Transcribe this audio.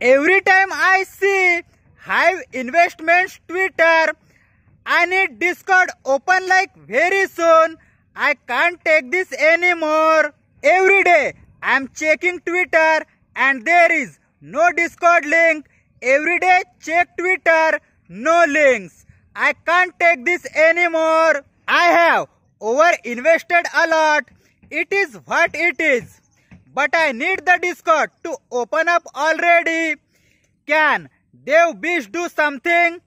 every time I see Hive Investments Twitter I need Discord open like very soon. I can't take this anymore. Every day I'm checking Twitter and there is no Discord link. Every day check Twitter, no links. I can't take this anymore. I have over invested a lot. It is what it is but I need the Discord to open up already. Can Dev Beast do something?